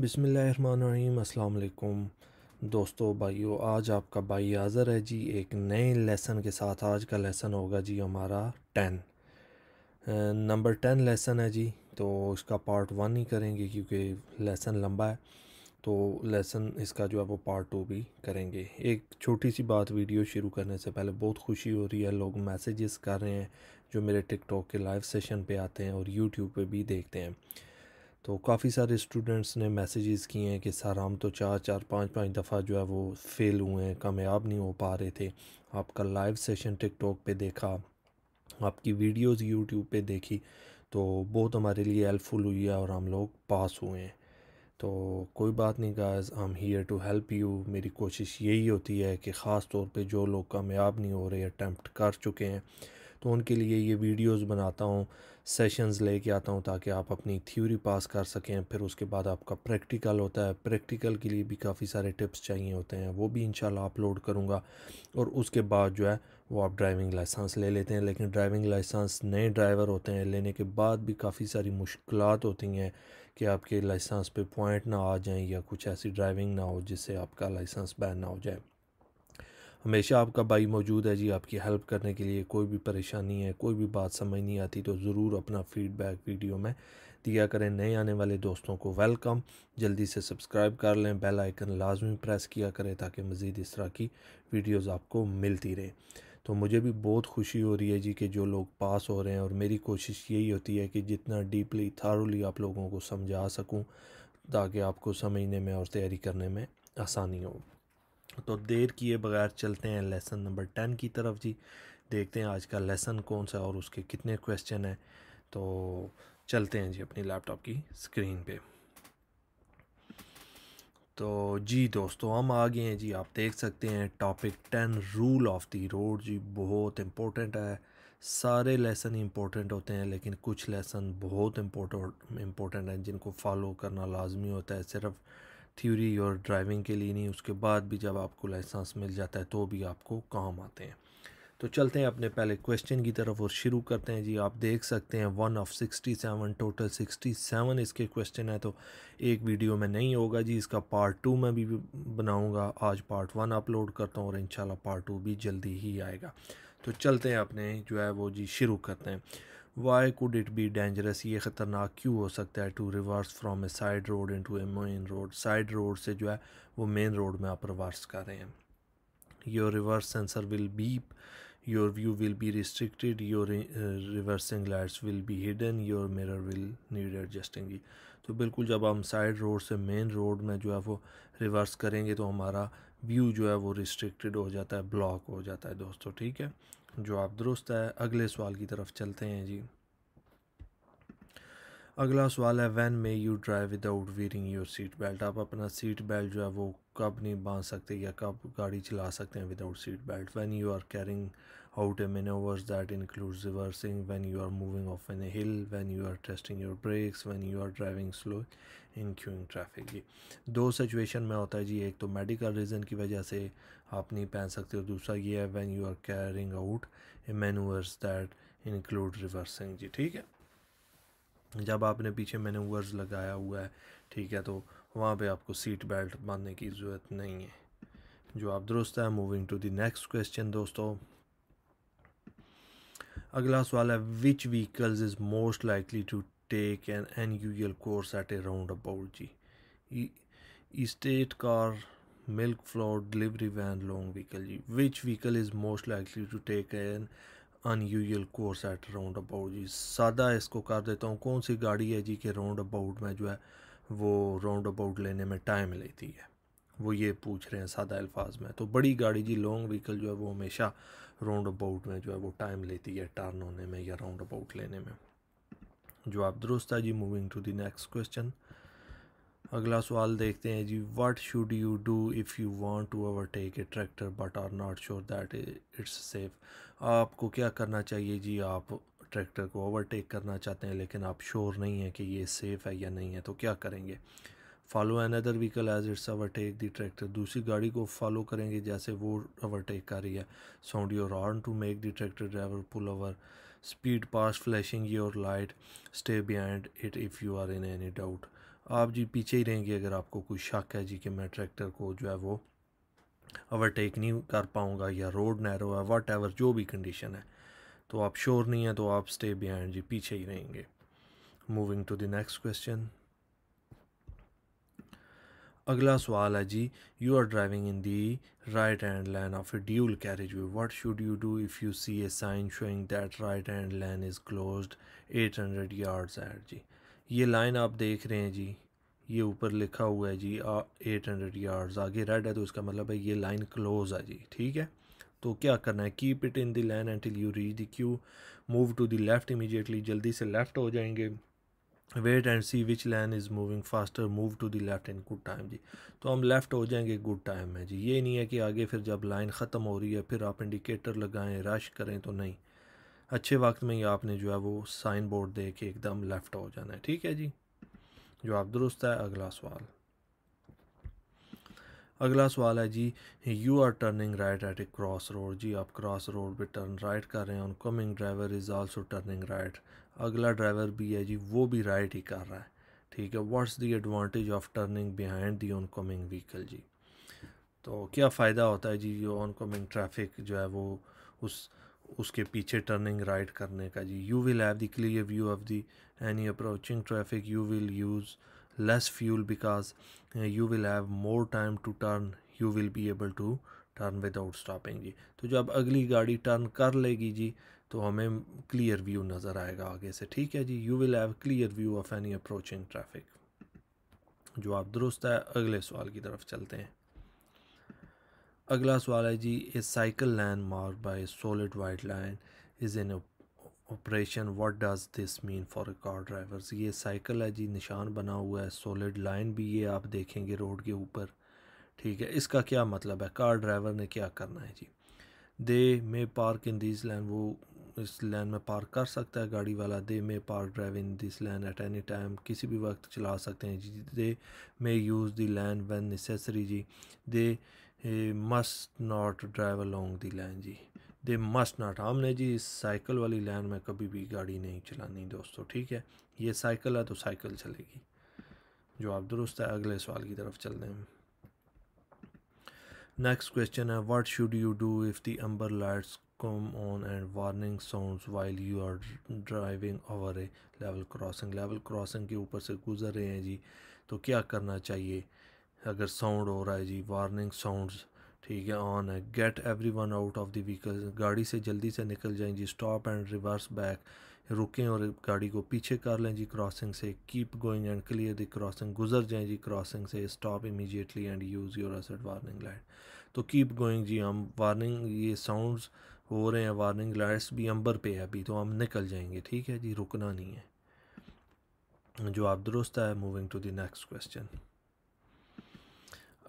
बिसमीम अल्लाम दोस्तों भाइयों आज आपका भाई आज़र है जी एक नए लेसन के साथ आज का लेसन होगा जी हमारा टेन नंबर टेन लेसन है जी तो इसका पार्ट वन ही करेंगे क्योंकि लेसन लंबा है तो लेसन इसका जो है वो पार्ट टू भी करेंगे एक छोटी सी बात वीडियो शुरू करने से पहले बहुत खुशी हो रही है लोग मैसेजेस कर रहे हैं जो मेरे टिकटॉक के लाइव सेशन पे आते हैं और यूट्यूब पे भी देखते हैं तो काफ़ी सारे स्टूडेंट्स ने मैसेजेस किए हैं कि सर हम तो चार चार पाँच पाँच दफ़ा जो है वो फेल हुए हैं कामयाब नहीं हो पा रहे थे आपका लाइव सेशन टिकटॉक पे देखा आपकी वीडियोस यूट्यूब पे देखी तो बहुत हमारे लिए हेल्पफुल हुई है और हम लोग पास हुए हैं तो कोई बात नहीं guys I am here to help you मेरी कोशिश यही होती है कि ख़ास तौर पे जो लोग कामयाब नहीं हो रहे अटैम्प्ट कर चुके हैं तो उनके लिए ये वीडियोस बनाता हूँ सेशंस लेके आता हूँ ताकि आप अपनी थ्योरी पास कर सकें फिर उसके बाद आपका प्रैक्टिकल होता है प्रैक्टिकल के लिए भी काफ़ी सारे टिप्स चाहिए होते हैं वो भी इंशाल्लाह अपलोड करूँगा और उसके बाद जो है वो आप ड्राइविंग लाइसेंस ले लेते हैं लेकिन ड्राइविंग लाइसेंस नए ड्राइवर होते हैं लेने के बाद भी काफ़ी सारी मुश्किल होती हैं कि आपके लाइसेंस पर पॉइंट ना आ जाएँ या कुछ ऐसी ड्राइविंग ना हो जिससे आपका लाइसेंस बैन ना हो जाए हमेशा आपका भाई मौजूद है जी आपकी हेल्प करने के लिए कोई भी परेशानी है कोई भी बात समझ नहीं आती तो ज़रूर अपना फीडबैक वीडियो में दिया करें नए आने वाले दोस्तों को वेलकम जल्दी से सब्सक्राइब कर लें बेल आइकन लाजमी प्रेस किया करें ताकि मज़ीद इस तरह की वीडियोज़ आपको मिलती रहे तो मुझे भी बहुत खुशी हो रही है जी कि जो लोग पास हो रहे हैं और मेरी कोशिश यही होती है कि जितना डीपली थारोली आप लोगों को समझा सकूँ ताकि आपको समझने में और तैयारी करने में आसानी हो तो देर किए बगैर चलते हैं लेसन नंबर टेन की तरफ जी देखते हैं आज का लेसन कौन सा और उसके कितने क्वेश्चन हैं तो चलते हैं जी अपनी लैपटॉप की स्क्रीन पे तो जी दोस्तों हम आ गए हैं जी आप देख सकते हैं topic ten rule of the road जी बहुत इम्पोर्टेंट है सारे लेसन इम्पोर्टेंट होते हैं लेकिन कुछ लेसन बहुत इम्पोर्टेंट इम्पोर्टेंट हैं जिनको फॉलो करना लाजमी होता है सिर्फ थ्योरी और ड्राइविंग के लिए नहीं उसके बाद भी जब आपको लाइसेंस मिल जाता है तो भी आपको काम आते हैं तो चलते हैं अपने पहले क्वेश्चन की तरफ और शुरू करते हैं जी आप देख सकते हैं one of sixty seven total sixty seven इसके क्वेश्चन है तो एक वीडियो में नहीं होगा जी इसका पार्ट टू में भी बनाऊंगा आज पार्ट वन अपलोड करता हूँ और इंशाल्लाह पार्ट टू भी जल्दी ही आएगा तो चलते हैं अपने जो है वो जी शुरू करते हैं why could it be dangerous ये ख़तरनाक क्यों हो सकता है to reverse from a side road into a main road side road से जो है वो मेन रोड में आप रिवर्स कर रहे हैं your reverse sensor will beep your view will be restricted your reversing lights will be hidden your mirror will need adjusting तो बिल्कुल जब हम साइड रोड से मेन रोड में जो है वो रिवर्स करेंगे तो हमारा व्यू जो है वो रिस्ट्रिक्टेड हो जाता है ब्लॉक हो जाता है दोस्तों ठीक है जवाब दुरुस्त है अगले सवाल की तरफ चलते हैं जी अगला सवाल है when may you drive without wearing your seat belt आप अपना सीट बेल्ट जो है वो कब नहीं बांध सकते या कब गाड़ी चला सकते हैं without seat belt when you are carrying out a manoeuvres that include reversing when you are moving off an hill when you are testing your brakes when you are driving slow in queuing traffic जी दो situation में होता है जी एक तो medical reason की वजह से आप नहीं पहन सकते और दूसरा ये है when you are carrying out a manoeuvres that include reversing जी ठीक है जब आपने पीछे मैनूवर्स लगाया हुआ है ठीक है तो वहाँ पे आपको सीट बेल्ट बांधने की ज़रूरत नहीं है जो आप दुरुस्त है moving to the next question दोस्तों अगला सवाल है which vehicles is most likely to take an unusual course at a roundabout जी estate car milk float delivery van long vehicle जी which vehicle is most likely to take an unusual course at roundabout जी सादा इसको कर देता हूँ कौन सी गाड़ी है जी के राउंड अबाउट में जो है वो राउंड अबाउट लेने में टाइम लेती है वो ये पूछ रहे हैं सादा अल्फाज में तो बड़ी गाड़ी जी लॉन्ग व्हीकल जो है वो हमेशा राउंड अबाउट में जो है वो टाइम लेती है टर्न होने में या राउंड अबाउट लेने में जो आप दुरुस्त है जी moving to the next question अगला सवाल देखते हैं जी what should you do if you want to overtake a tractor but are not sure that it's safe आपको क्या करना चाहिए जी आप ट्रैक्टर को ओवरटेक करना चाहते हैं लेकिन आप श्योर नहीं हैं कि ये सेफ़ है या नहीं है तो क्या करेंगे follow another vehicle as it's overtake the tractor दूसरी गाड़ी को फॉलो करेंगे जैसे वो ओवरटेक कर रही है sound your horn to make the tractor driver pull over speed past flashing your light stay behind it if you are in any doubt आप जी पीछे ही रहेंगे अगर आपको कोई शक है जी कि मैं ट्रैक्टर को जो है वो ओवरटेक नहीं कर पाऊँगा या रोड नैरो है वट एवर जो भी कंडीशन है तो आप श्योर नहीं है तो आप स्टे बिहाइंड जी पीछे ही रहेंगे moving to the next question अगला सवाल है जी you are driving in the right hand lane of a dual carriageway what should you do if you see a sign showing that right hand lane is closed 800 yards ahead जी ये lane आप देख रहे हैं जी ये ऊपर लिखा हुआ है जी एट हंड्रेड यार्ड्स आगे रेड है तो इसका मतलब है ये लाइन क्लोज है जी ठीक है तो क्या करना है keep it in the lane until you reach the queue move to the left immediately जल्दी से लेफ़्ट हो जाएंगे wait and see which lane is moving faster move to the left in good time जी तो हम left हो जाएंगे good time में जी ये नहीं है कि आगे फिर जब लाइन ख़त्म हो रही है फिर आप इंडिकेटर लगाएं रश करें तो नहीं अच्छे वक्त में ही आपने जो है वो साइन बोर्ड दे के एकदम लेफ़्ट हो जाना है ठीक है जी जवाब दुरुस्त है अगला सवाल अगला सवाल है जी you are turning right at a cross road जी आप क्रॉस रोड पे टर्न राइट कर रहे हैं oncoming driver is also turning right अगला ड्राइवर भी है जी वो भी राइट ही कर रहा है ठीक है what's the advantage of turning behind the oncoming vehicle जी तो क्या फ़ायदा होता है जी ऑन कमिंग ट्रैफिक जो है वो उस उसके पीछे टर्निंग राइट करने का जी you will have the clear view of the any approaching traffic you will use less fuel because you will have more time to turn you will be able to turn without stopping जी तो जब अगली गाड़ी turn कर लेगी जी तो हमें clear view नज़र आएगा आगे से ठीक है जी you will have clear view of any approaching traffic जो आप दुरुस्त है अगले सवाल की तरफ चलते हैं अगला सवाल है जी a cycle lane marked by solid white line is in operation what does this mean for car drivers ये साइकिल है जी निशान बना हुआ है सोलिड लाइन भी ये आप देखेंगे रोड के ऊपर ठीक है इसका क्या मतलब है कार ड्राइवर ने क्या करना है जी they may park in this लैन वो इस लैन में पार्क कर सकता है गाड़ी वाला they may park drive in this lane at any time किसी भी वक्त चला सकते हैं जी they may use the lane when necessary जी they a must not drive along the line जी दे मस्ट नॉट हमने जी इस साइकिल वाली लाइन में कभी भी गाड़ी नहीं चलानी दोस्तों ठीक है ये साइकिल है तो साइकिल चलेगी जो आप दुरुस्त है अगले सवाल की तरफ रहे हैं नेक्स्ट क्वेश्चन है what should you do if the amber lights come on and warning sounds while you are driving over a level crossing level crossing के ऊपर से गुजर रहे हैं जी तो क्या करना चाहिए अगर साउंड हो रहा है जी वार्निंग साउंड्स ठीक है ऑन है get everyone out of the vehicle गाड़ी से जल्दी से निकल जाएं जी स्टॉप एंड रिवर्स बैक रुकें और गाड़ी को पीछे कर लें जी क्रॉसिंग से keep going and clear the crossing गुजर जाएं जी क्रॉसिंग से stop immediately and use your hazard warning light तो कीप गोइंग जी हम वार्निंग ये साउंड्स हो रहे हैं वार्निंग लाइट्स भी अंबर पे है अभी तो हम निकल जाएंगे ठीक है जी रुकना नहीं है जो आप दुरुस्त है moving to the next question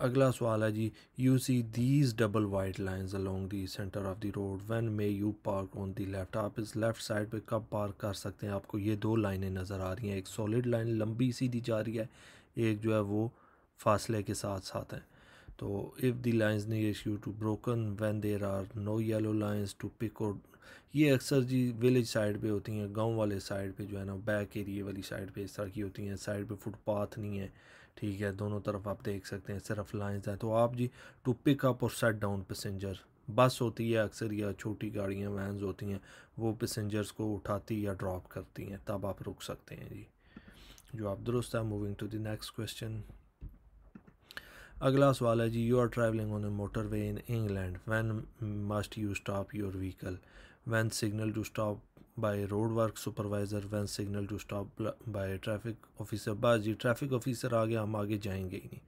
अगला सवाल है जी you see these double white lines along the centre of the road when may you park on the left आप इस लेफ्ट साइड पे कब पार्क कर सकते हैं आपको ये दो लाइनें नज़र आ रही हैं एक सॉलिड लाइन लंबी सी दी जा रही है एक जो है वो फासले के साथ साथ है तो if the lines near you to broken when there are no yellow lines to pick और ये अक्सर जी विलेज साइड पे होती हैं गांव वाले साइड पे जो है ना बैक एरिए वाली साइड पे इस तरह की होती हैं साइड पे फुटपाथ नहीं है ठीक है दोनों तरफ आप देख सकते हैं सिर्फ लाइन्स हैं तो आप जी टू पिक अप और सेट डाउन पैसेंजर बस होती है अक्सर या छोटी गाड़ियाँ वैन्स होती हैं वो पैसेंजर्स को उठाती या ड्रॉप करती हैं तब आप रुक सकते हैं जी जो आप दुरुस्त है moving to the next question अगला सवाल है जी you are travelling on a motorway in England when must you stop your vehicle when signal to stop by road work supervisor when signal to stop by traffic officer बस जी traffic officer आ गया हम आगे जाएंगे ही नहीं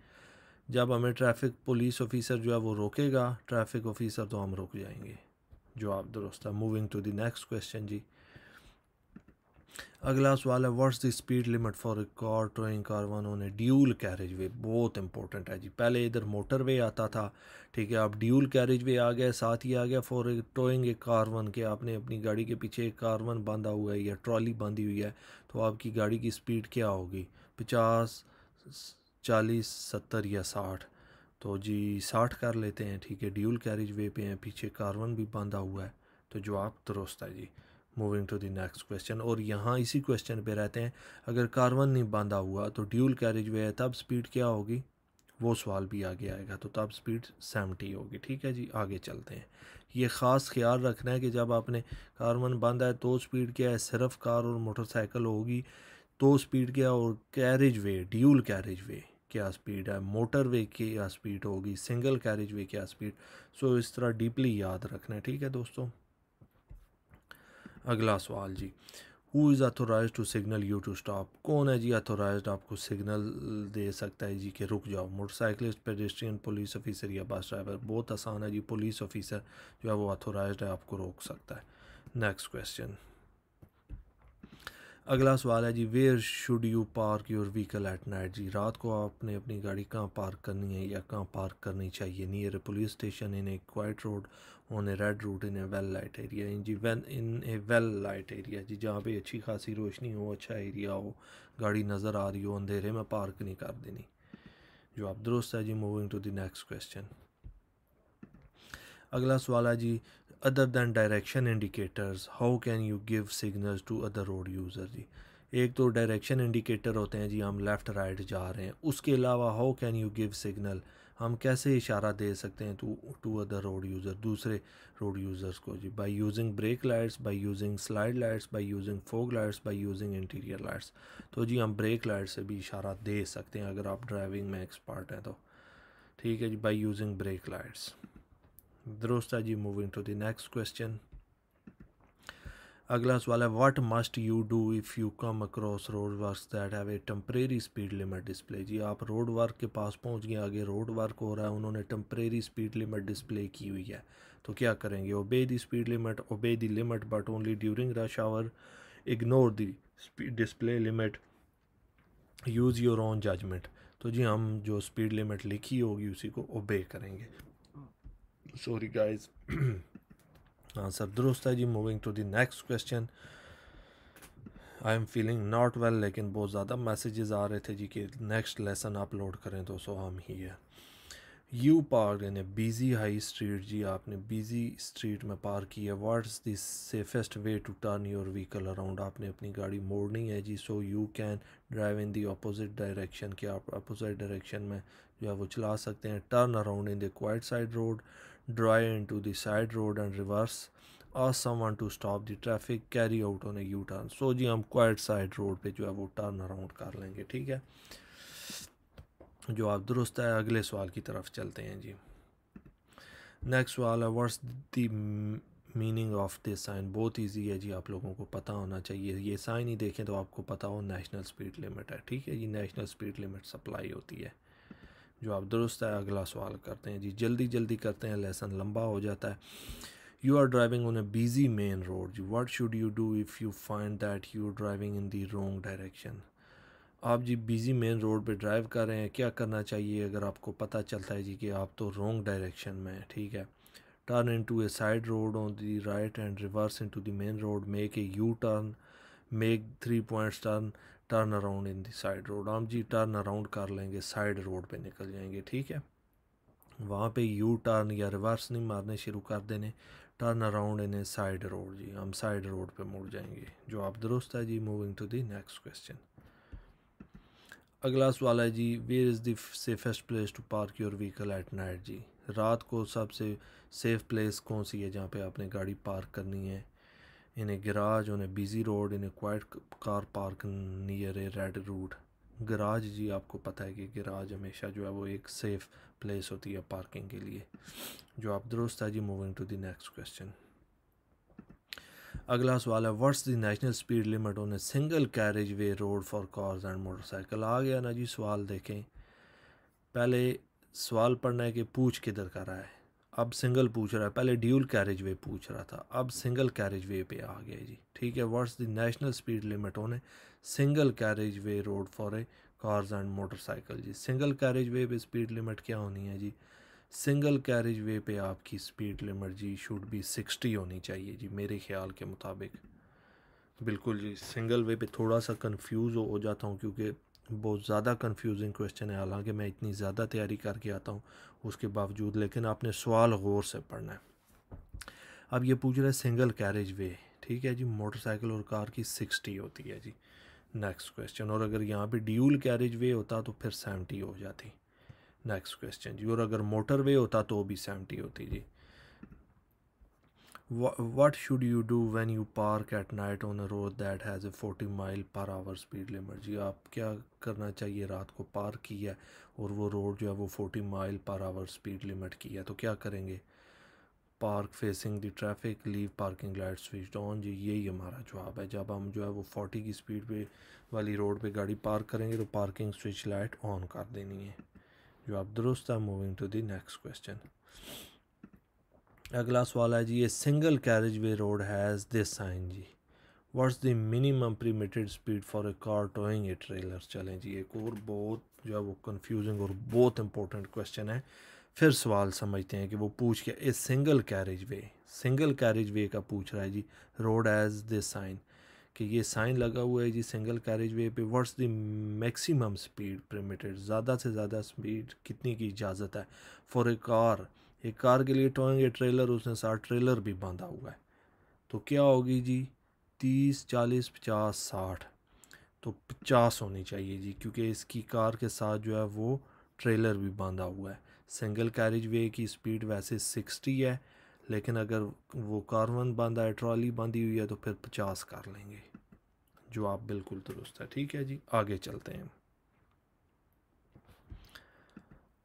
जब हमें traffic police officer जो है वो रोकेगा ट्रैफिक ऑफिसर तो हम रुक जाएंगे जवाब दुरुस्त है moving to the next question जी अगला सवाल है what's the speed limit for car caravan on a dual carriageway बहुत इंपॉर्टेंट है जी पहले इधर मोटर वे आता था ठीक है आप ड्यूल कैरेज वे आ गया साथ ही आ गया for towing a caravan के आपने अपनी गाड़ी के पीछे एक कार वन बांधा हुआ है या ट्रॉली बांधी हुई है तो आपकी गाड़ी की स्पीड क्या होगी पचास चालीस सत्तर या साठ तो जी साठ कर लेते हैं ठीक है ड्यूल कैरेज वे पे हैं पीछे वन भी बांधा हुआ है तो जवाब दुरुस्त है जी moving to the next question और यहाँ इसी क्वेश्चन पे रहते हैं अगर कार्बन नहीं बांधा हुआ तो ड्यूल कैरेज वे है तब स्पीड क्या होगी वो सवाल भी आगे आएगा तो तब स्पीड सेवेंटी होगी ठीक है जी आगे चलते हैं ये ख़ास ख्याल रखना है कि जब आपने कार्बन बांधा है तो स्पीड क्या है सिर्फ कार और मोटरसाइकिल होगी तो स्पीड क्या और carriageway dual carriageway क्या स्पीड है मोटर वे क्या स्पीड होगी सिंगल कैरेज वे क्या स्पीड सो इस तरह डीपली याद रखना है ठीक है दोस्तों अगला सवाल जी who is authorised to signal you to stop कौन है जी अथोराइज आपको सिग्नल दे सकता है जी कि रुक जाओ मोटरसाइकिलिस्ट पेडिस्ट्रियन पुलिस ऑफिसर या बस ड्राइवर बहुत आसान है जी पुलिस ऑफिसर जो है वो अथोराइज है आपको रोक सकता है नेक्स्ट क्वेश्चन अगला सवाल है जी where should you park your vehicle at night जी रात को आपने अपनी गाड़ी कहाँ पार्क करनी है या कहाँ पार्क करनी चाहिए near police station in a quiet road on a red route in a well light area in जी when in a well light area जी जहाँ पर अच्छी खासी रोशनी हो अच्छा एरिया हो गाड़ी नज़र आ रही हो अंधेरे में पार्क नहीं कर देनी जो आप दुरुस्त है जी moving to the next question अगला सवाल है जी other than direction indicators how can you give signals to other road user जी एक तो डायरेक्शन इंडिकेटर होते हैं जी हम लेफ़्ट राइट जा रहे हैं उसके अलावा how can you give signal हम कैसे इशारा दे सकते हैं to to other road user दूसरे रोड यूज़र्स को जी by using brake lights by using side lights by using fog lights by using interior lights तो जी हम ब्रेक लाइट से भी इशारा दे सकते हैं अगर आप ड्राइविंग में एक्सपर्ट हैं तो ठीक है जी बाई यूजिंग ब्रेक लाइट्स दुरुस्त है जी moving to the next question अगला सवाल है what must you do if you come across road work that have a temporary speed limit display जी आप रोड वर्क के पास पहुंच गए आगे रोड वर्क हो रहा है उन्होंने टम्परेरी स्पीड लिमिट डिस्प्ले की हुई है तो क्या करेंगे ओबे दी speed limit obey the limit but only during rush hour ignore the display limit use your own judgement तो जी हम जो स्पीड लिमिट लिखी होगी उसी को ओबे करेंगे सॉरी गाइज आंसर दुरुस्त है जी moving to the next question I am feeling not well लेकिन बहुत ज़्यादा मैसेजेस आ रहे थे जी कि नेक्स्ट लेसन अपलोड करें तो सो हम ही है यू पार्क यानी बिजी हाई स्ट्रीट जी आपने बिजी स्ट्रीट में पार्क की है is the safest way to turn your vehicle around आपने अपनी गाड़ी मोड़नी है जी so you can drive in the opposite direction कि आप अपोजिट डायरेक्शन में जो है वो चला सकते हैं turn around in the quiet side road drive into the side road and reverse ask someone to stop the traffic carry out on a u turn so जी हम क्वाइट साइड रोड पे जो है वो टर्न अराउंड कर लेंगे ठीक है जो आप दुरुस्त है अगले सवाल की तरफ चलते हैं जी नेक्स्ट सवाल है what's the meaning of this sign बहुत इजी है जी आप लोगों को पता होना चाहिए ये साइन ही देखें तो आपको पता हो नेशनल स्पीड लिमिट है ठीक है जी नेशनल स्पीड लिमिट सप्लाई होती है जवाब दुरुस्त है अगला सवाल करते हैं जी जल्दी जल्दी करते हैं लेसन लंबा हो जाता है you are driving on a busy main road जी what should you do if you find that you driving in the wrong direction आप जी बिज़ी मेन रोड पे ड्राइव कर रहे हैं क्या करना चाहिए अगर आपको पता चलता है जी कि आप तो रॉन्ग डायरेक्शन में हैं ठीक है turn into a side road on the right and reverse into the main road make a U turn make three points turn turn around in the side road हम जी turn around कर लेंगे side road पे निकल जाएंगे ठीक है वहाँ पे यू टर्न या रिवर्स नहीं मारने शुरू कर देने turn around in a side road जी हम साइड रोड पे मुड़ जाएंगे जो आप दुरुस्त है जी moving to the next question अगला सवाल है जी where is the safest place to park your vehicle at night जी रात को सबसे सेफ प्लेस कौन सी है जहाँ पे आपने गाड़ी पार्क करनी है in a garage on a busy road in a quiet car park near a red route garage जी आपको पता है कि गराज हमेशा जो है वो एक सेफ़ प्लेस होती है पार्किंग के लिए जो आप दुरुस्त है जी moving to the next question अगला सवाल है what's the national speed limit on a single carriageway road for cars and motorcycle आ गया ना जी सवाल देखें पहले सवाल पढ़ना है कि पूछ किधर कर रहा है अब सिंगल पूछ रहा है पहले ड्यूल कैरेज वे पूछ रहा था अब सिंगल कैरेज वे पे आ गया जी ठीक है what's the national speed limit on a single carriageway road for a cars and motorcycle जी सिंगल कैरेज वे पे स्पीड लिमिट क्या होनी है जी सिंगल कैरेज वे पे आपकी स्पीड लिमिट जी शुड बी सिक्सटी होनी चाहिए जी मेरे ख्याल के मुताबिक बिल्कुल जी सिंगल वे पे थोड़ा सा कंफ्यूज हो, हो जाता हूँ क्योंकि बहुत ज़्यादा कंफ्यूजिंग क्वेश्चन है हालांकि मैं इतनी ज़्यादा तैयारी करके आता हूँ उसके बावजूद लेकिन आपने सवाल गौर से पढ़ना है अब ये पूछ रहा है सिंगल कैरेज वे ठीक है जी मोटरसाइकिल और कार की सिक्सटी होती है जी नेक्स्ट क्वेश्चन और अगर यहाँ पे ड्यूल कैरेज वे होता तो फिर सेवेंटी हो जाती नेक्स्ट क्वेश्चन जी और अगर मोटर वे होता तो भी सेवेंटी होती जी what should you do when you park at night on a road that has a 40 mile per hour speed limit जी आप क्या करना चाहिए रात को पार्क की है और वो रोड जो है वो 40 mile per our speed limit की है तो क्या करेंगे park facing the traffic leave parking light switch on जी यही हमारा जवाब है जब हम जो है वो 40 की स्पीड पे वाली रोड पे गाड़ी पार्क करेंगे तो पार्किंग स्विच लाइट ऑन कर देनी है जो आप दुरुस्त है moving to the next question अगला सवाल है जी ये single carriageway road has this sign जी what's the minimum permitted speed for a car towing a trailer चलें जी एक और बहुत जो है वो कंफ्यूजिंग और बहुत इंपॉर्टेंट क्वेश्चन है फिर सवाल समझते हैं कि वो पूछ के a single carriageway single carriageway का पूछ रहा है जी रोड एज दिस साइन कि ये साइन लगा हुआ है जी सिंगल कैरेज वे पे what's the maximum speed permitted ज़्यादा से ज़्यादा स्पीड कितनी की इजाज़त है फॉर ए कार एक कार के लिए टोएंगे ट्रेलर उसने साथ ट्रेलर भी बांधा हुआ है तो क्या होगी जी तीस चालीस पचास साठ तो पचास होनी चाहिए जी क्योंकि इसकी कार के साथ जो है वो ट्रेलर भी बांधा हुआ है सिंगल कैरेज वे की स्पीड वैसे सिक्सटी है लेकिन अगर वो कार्बन बांधा है ट्रॉली बांधी हुई है तो फिर पचास कर लेंगे जो आप बिल्कुल दुरुस्त है ठीक है जी आगे चलते हैं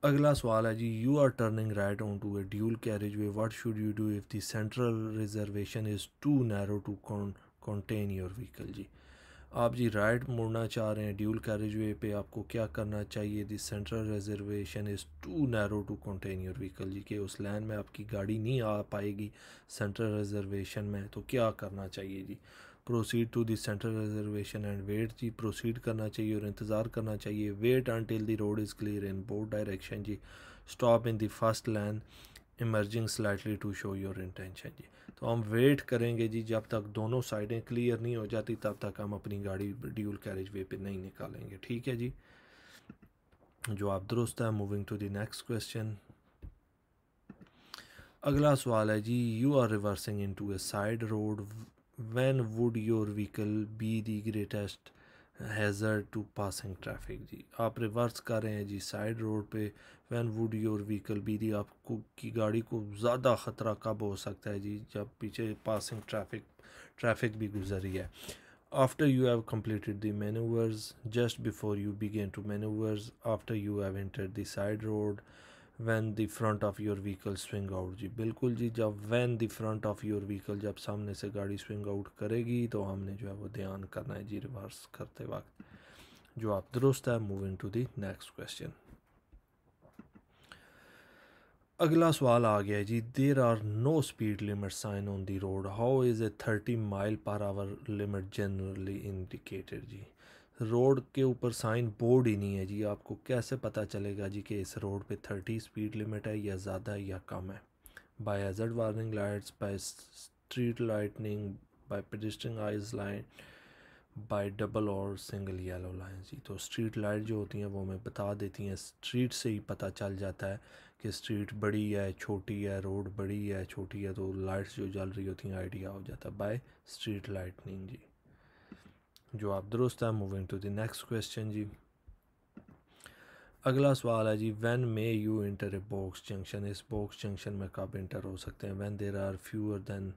अगला सवाल है जी you are turning right on to a dual carriageway what should you do if the central reservation is too narrow to contain your vehicle जी आप जी राइट मुड़ना चाह रहे हैं ड्यूल कैरेज वे पे आपको क्या करना चाहिए the central reservation is too narrow to contain your vehicle जी के उस लैंड में आपकी गाड़ी नहीं आ पाएगी सेंट्रल रिजर्वेशन में तो क्या करना चाहिए जी proceed to the central reservation and wait जी प्रोसीड करना चाहिए और इंतज़ार करना चाहिए wait until the road is clear in both direction जी stop in the first lane emerging slightly to show your intention जी तो हम वेट करेंगे जी जब तक दोनों साइडें क्लियर नहीं हो जाती तब तक हम अपनी गाड़ी ड्यूल कैरेज वे पर नहीं निकालेंगे ठीक है जी जो आप दुरुस्त है moving to the next question अगला सवाल है जी you are reversing into a side road when would your vehicle be the greatest hazard to passing traffic जी आप रिवर्स कर रहे हैं जी साइड रोड पे when would your vehicle be the आपको की गाड़ी को ज़्यादा ख़तरा कब हो सकता है जी जब पीछे पासिंग ट्रैफिक ट्रैफिक भी गुजरी है after you have completed the manoeuvres just before you begin to manoeuvres after you have enter the side road when the front of your vehicle swing out जी बिल्कुल जी जब when the front of your vehicle जब सामने से गाड़ी swing out करेगी तो हमने जो है वो ध्यान करना है जी रिवर्स करते वक्त जो आप दुरुस्त है moving to the next question अगला सवाल आ गया है जी there are no speed limit sign on the road how is a thirty mile per hour limit generally indicated जी रोड के ऊपर साइन बोर्ड ही नहीं है जी आपको कैसे पता चलेगा जी कि इस रोड पे थर्टी स्पीड लिमिट है या ज़्यादा या कम है by hazard warning lights by street lightning by pedestrian islands by double और सिंगल येलो लाइन जी तो स्ट्रीट लाइट जो होती हैं वो हमें बता देती हैं स्ट्रीट से ही पता चल जाता है कि स्ट्रीट बड़ी है छोटी है रोड बड़ी है छोटी है तो लाइट्स जो जल रही होती हैं आइडिया हो जाता है बाय स्ट्रीट लाइटनिंग जी जवाब दुरुस्त है moving to the next question जी अगला सवाल है जी when may you enter a box junction इस बॉक्स जंक्शन में कब इंटर हो सकते हैं when there are fewer than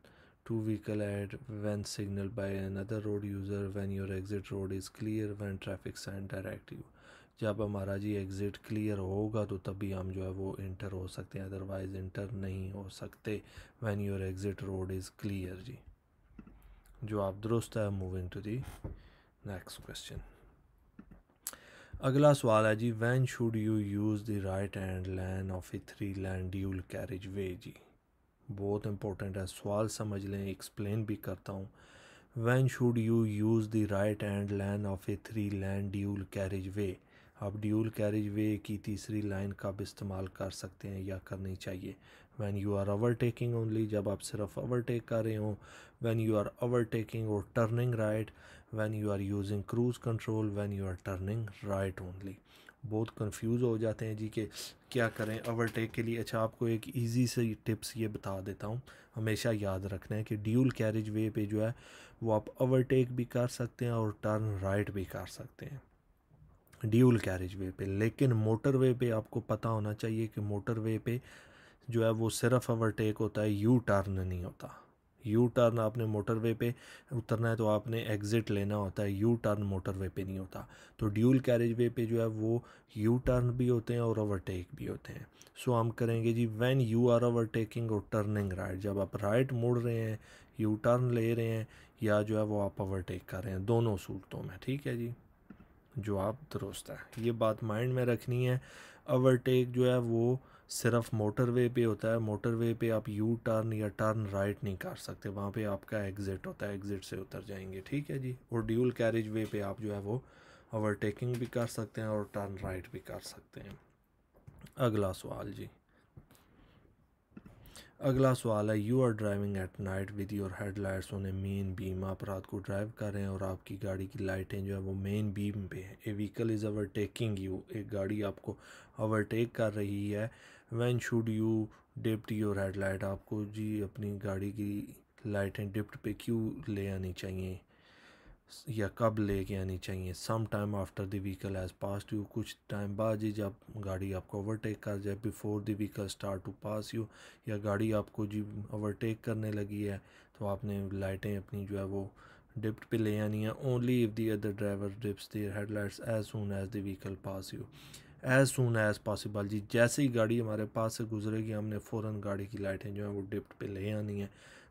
two vehicle ahead when signal by another road user when your exit road is clear when traffic sign directive जब हमारा जी exit clear होगा तो तभी हम जो है वो इंटर हो सकते हैं अदरवाइज़ इंटर नहीं हो सकते when your exit road is clear जी जो आप दुरुस्त है moving to the next question अगला सवाल है जी when should you use the right hand lane of a three lane dual carriageway जी बहुत इंपॉर्टेंट है सवाल समझ लें एक्सप्लेन भी करता हूँ when should you use the right hand lane of a three lane dual carriageway आप ड्यूल कैरेज वे की तीसरी लाइन का भी इस्तेमाल कर सकते हैं या करनी चाहिए when you are overtaking only जब आप सिर्फ ओवरटेक कर रहे हो वैन यू आर ओवरटेकिंग और turning right when you are using cruise control when you are turning right only बहुत कंफ्यूज हो जाते हैं जी कि क्या करें ओवरटेक के लिए अच्छा आपको एक इजी से टिप्स ये बता देता हूँ हमेशा याद रखना है कि ड्यूल कैरेज वे पे जो है वो आप ओवरटेक भी कर सकते हैं और टर्न राइट भी कर सकते हैं ड्यूल कैरेज वे पर लेकिन मोटर वे पर आपको पता होना चाहिए कि मोटर वे पे जो है वो सिर्फ ओवरटेक होता है यू टर्न नहीं होता यू टर्न आपने मोटर वे पर उतरना है तो आपने एग्ज़िट लेना होता है यू टर्न मोटर वे पर नहीं होता तो ड्यूल कैरेज वे पर जो है वो यू टर्न भी होते हैं और ओवरटेक भी होते हैं सो हम करेंगे जी वैन यू आर ओवरटेकिंग और टर्निंग राइट जब आप राइट मोड़ रहे हैं यू टर्न ले रहे हैं या जो है वो आप ओवरटेक कर रहे हैं दोनों सूरतों में ठीक है जी जवाब दुरुस्त है ये बात माइंड में रखनी है ओवरटेक जो है वो सिर्फ मोटरवे पे होता है मोटरवे पे आप यू टर्न या टर्न राइट नहीं कर सकते वहाँ पे आपका एग्ज़िट होता है एग्ज़िट से उतर जाएंगे ठीक है जी और ड्यूल कैरेज वे पे आप जो है वो ओवरटेकिंग भी कर सकते हैं और टर्न राइट भी कर सकते हैं अगला सवाल जी अगला सवाल है you are driving at night with your headlights on a main beam आप रात को ड्राइव कर रहे हैं और आपकी गाड़ी की लाइटें जो है वो मेन बीम पे हैं a vehicle is overtaking you एक गाड़ी आपको ओवरटेक कर रही है when should you dipped your headlight आपको जी अपनी गाड़ी की लाइटें डिप्ट पे क्यों ले आनी चाहिए या कब लेके आनी चाहिए some time after the vehicle has pass you कुछ टाइम बाद ही जब गाड़ी आपको ओवरटेक कर जाए before the vehicle start to pass you या गाड़ी आपको जी ओवरटेक करने लगी है तो आपने लाइटें अपनी जो है वो डिप्ट पे ले आनी है only if the other driver dips head headlights as soon as the vehicle pass you as soon as possible जी जैसे ही गाड़ी हमारे पास से गुजरेगी हमने फ़ौर गाड़ी की लाइटें जो हैं वो डिप्ट पे ले आनी है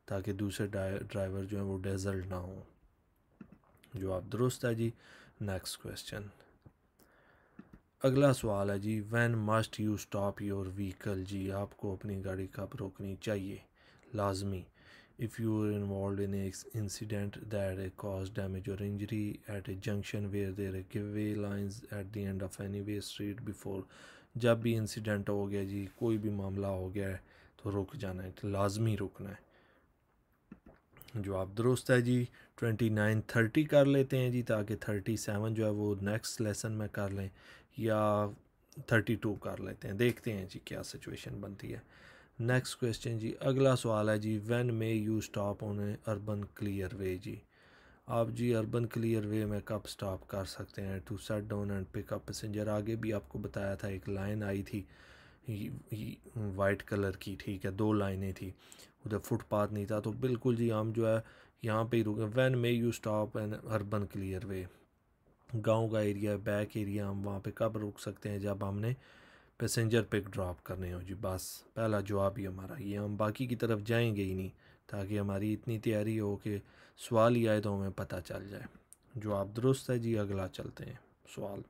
ताकि दूसरे ड्राइवर जो हैं वो डेजल्ट ना हों जवाब दुरुस्त है जी नेक्स्ट क्वेश्चन अगला सवाल है जी when must you stop your vehicle जी आपको अपनी गाड़ी कब रोकनी चाहिए लाजमी if you are involve in incident that a cause damage और injury at a junction where there give way line at the end of any way street before जब भी इंसीडेंट हो गया जी कोई भी मामला हो गया है तो रुक जाना है तो लाजमी रुकना है जवाब दुरुस्त है जी ट्वेंटी नाइन थर्टी कर लेते हैं जी ताकि थर्टी सेवन जो है वो नेक्स्ट लेसन में कर लें या थर्टी टू कर लेते हैं देखते हैं जी क्या सिचुएशन बनती है नेक्स्ट क्वेश्चन जी अगला सवाल है जी when may you stop on urban clearway जी आप जी अर्बन क्लियर वे में कब स्टॉप कर सकते हैं to set down and pick up passenger आगे भी आपको बताया था एक लाइन आई थी वाइट कलर की ठीक है दो लाइनें थी उधर फुटपाथ नहीं था तो बिल्कुल जी हम जो है यहाँ पे ही रुके when may you stop an urban clearway गाँव का एरिया बैक एरिया हम वहाँ पे कब रुक सकते हैं जब हमने पैसेंजर पिक ड्रॉप करने हो जी बस पहला जवाब ही हमारा ये हम बाकी की तरफ जाएंगे ही नहीं ताकि हमारी इतनी तैयारी हो कि सवाल ही आए तो हमें पता चल जाए जवाब दुरुस्त है जी अगला चलते हैं सवाल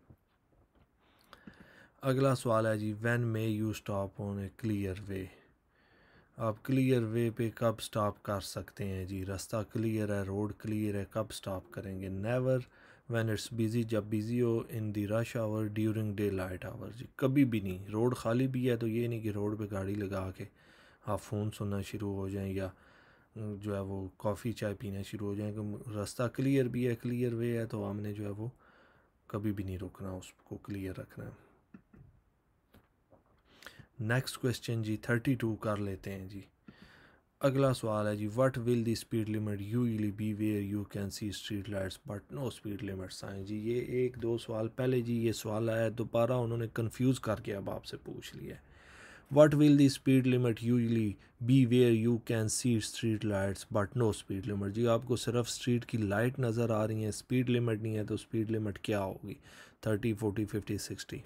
अगला सवाल है जी when may you stop on a clearway आप क्लियर वे पे कब स्टॉप कर सकते हैं जी रास्ता क्लियर है रोड क्लियर है कब स्टॉप करेंगे नेवर व्हेन इट्स बिज़ी जब बिज़ी हो in the rush hour during daylight hour जी कभी भी नहीं रोड खाली भी है तो ये नहीं कि रोड पे गाड़ी लगा के आप फ़ोन सुनना शुरू हो जाएं या जो है वो कॉफ़ी चाय पीना शुरू हो जाए तो रास्ता क्लियर भी है क्लियर वे है तो हमने जो है वो कभी भी नहीं रोकना उसको क्लियर रखना है नेक्स्ट क्वेश्चन जी थर्टी टू कर लेते हैं जी अगला सवाल है जी what will the speed limit usually be where you can see street lights but no speed limits आए जी ये एक दो सवाल पहले जी ये सवाल आया दोबारा उन्होंने कन्फ्यूज़ करके अब आपसे पूछ लिया what will the speed limit usually be where you can see street lights but no speed limit जी आपको सिर्फ स्ट्रीट की लाइट नज़र आ रही है स्पीड लिमिट नहीं है तो स्पीड लिमिट क्या होगी थर्टी फोर्टी फिफ्टी सिक्सटी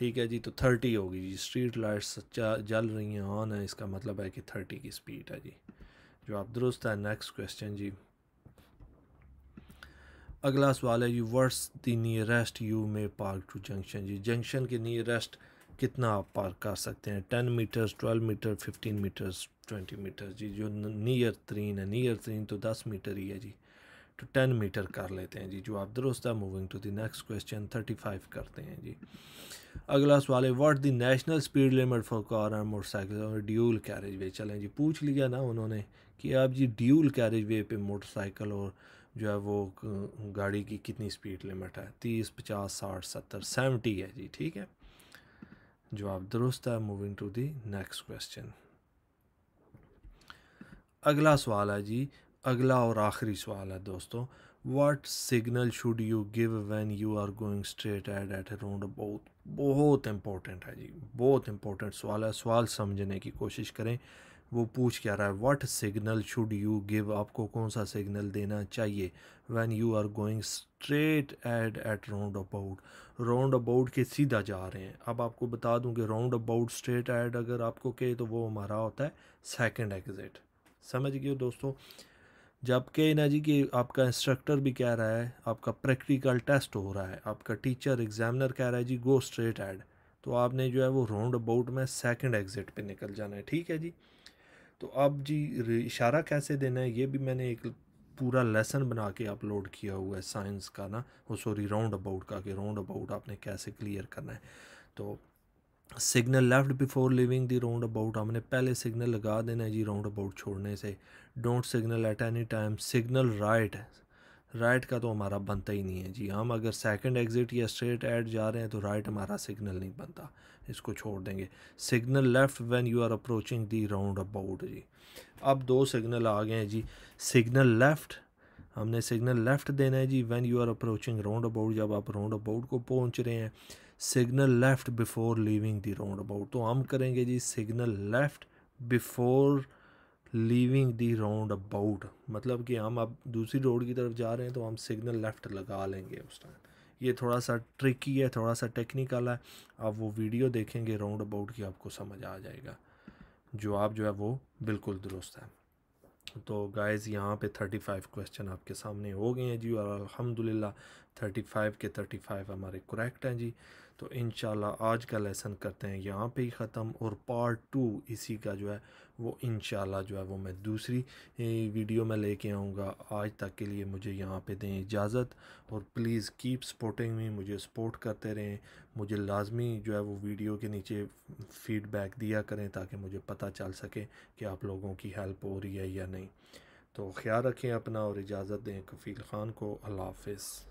ठीक है जी तो थर्टी होगी जी स्ट्रीट लाइट्स जल रही हैं ऑन है इसका मतलब है कि थर्टी की स्पीड है जी जो आप दुरुस्त है नेक्स्ट क्वेश्चन जी अगला सवाल है जी what's the nearest you may park to junction जी जंक्शन के नियरेस्ट कितना आप पार्क कर सकते हैं ten metres twelve metre fifteen metres twenty metres जी जो नियर तरीन है नियर तरीन तो दस मीटर ही है जी टू टेन मीटर कर लेते हैं जी जो आप दुरुस्त है moving to the next question thirty five करते हैं जी अगला सवाल है what the national speed limit for car and motorcycle और ड्यूल कैरेज वे चलें जी पूछ लिया ना उन्होंने कि आप जी ड्यूल कैरेज वे पे मोटरसाइकिल और जो है वो गाड़ी की कितनी स्पीड लिमिट है तीस पचास साठ सत्तर सेवेंटी है जी ठीक है जवाब दुरुस्त है moving to the next question अगला सवाल है जी अगला और आखिरी सवाल है दोस्तों what signal should you give when you are going straight ahead at roundabout बहुत इम्पोर्टेंट है जी बहुत इम्पोर्टेंट सवाल है सवाल समझने की कोशिश करें वो पूछ क्या रहा है what signal should you give आपको कौन सा सिग्नल देना चाहिए when you are going straight ahead at roundabout roundabout के सीधा जा रहे हैं अब आपको बता दूं कि राउंड अबाउट स्ट्रेट एड अगर आपको कहे तो वो हमारा होता है सेकेंड एग्जिट समझ गए दोस्तों जबकि ना जी कि आपका इंस्ट्रक्टर भी कह रहा है आपका प्रैक्टिकल टेस्ट हो रहा है आपका टीचर एग्जामिनर कह रहा है जी गो स्ट्रेट एड तो आपने जो है वो राउंड अबाउट में सेकंड एग्जिट पे निकल जाना है ठीक है जी तो अब जी इशारा कैसे देना है ये भी मैंने एक पूरा लेसन बना के अपलोड किया हुआ है साइंस का ना वो सॉरी राउंड अबाउट का कि राउंड अबाउट आपने कैसे क्लियर करना है तो signal left before leaving the roundabout हमने पहले सिग्नल लगा देना है जी राउंड अबाउट छोड़ने से don't signal at any time signal right right का तो हमारा बनता ही नहीं है जी हम अगर सेकंड एग्जिट या स्ट्रेट एड जा रहे हैं तो राइट हमारा सिग्नल नहीं बनता इसको छोड़ देंगे signal left when you are approaching the roundabout जी अब दो सिग्नल आ गए हैं जी सिग्नल लेफ़्ट हमने सिग्नल लेफ़्ट देना है जी when you are approaching roundabout जब आप राउंड अबाउट को पहुंच रहे हैं signal left before leaving the roundabout तो हम करेंगे जी signal left before leaving the roundabout मतलब कि हम अब दूसरी रोड की तरफ जा रहे हैं तो हम सिग्नल लेफ़्ट लगा लेंगे उस टाइम ये थोड़ा सा ट्रिकी है थोड़ा सा टेक्निकल है आप वो वीडियो देखेंगे राउंड अबाउट की आपको समझ आ जाएगा जो आप जो है वो बिल्कुल दुरुस्त है तो गाइज़ यहाँ पे 35 क्वेश्चन आपके सामने हो गए हैं जी और थर्टी 35 के 35 हमारे करेक्ट हैं जी तो इन आज का लेसन करते हैं यहाँ पे ही ख़त्म और पार्ट टू इसी का जो है वो इन जो है वो मैं दूसरी वीडियो में लेके आऊँगा आज तक के लिए मुझे यहाँ पे दें इजाज़त और प्लीज़ कीप सपोर्टिंग में मुझे सपोर्ट करते रहें मुझे लाजमी जो है वो वीडियो के नीचे फीडबैक दिया करें ताकि मुझे पता चल सके कि आप लोगों की हेल्प हो रही है या नहीं तो ख्याल रखें अपना और इजाज़त दें कफ़ील ख़ान को अल्लाह हाफिज़